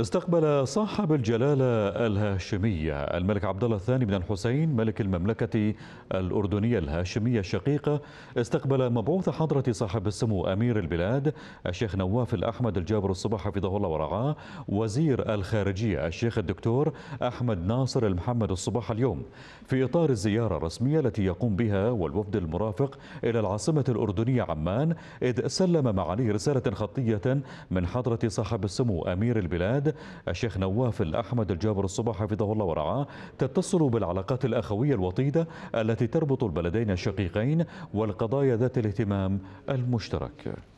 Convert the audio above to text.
استقبل صاحب الجلالة الهاشمية الملك عبد الله الثاني بن الحسين ملك المملكة الأردنية الهاشمية الشقيقة استقبل مبعوث حضرة صاحب السمو أمير البلاد الشيخ نواف الأحمد الجابر الصباح حفظه الله ورعاه وزير الخارجية الشيخ الدكتور أحمد ناصر المحمد الصباح اليوم في إطار الزيارة الرسمية التي يقوم بها والوفد المرافق إلى العاصمة الأردنية عمان إذ سلم معالي رسالة خطية من حضرة صاحب السمو أمير البلاد البلاد الشيخ نواف الأحمد الجابر الصباح حفظه الله ورعاه تتصل بالعلاقات الأخوية الوطيدة التي تربط البلدين الشقيقين والقضايا ذات الاهتمام المشترك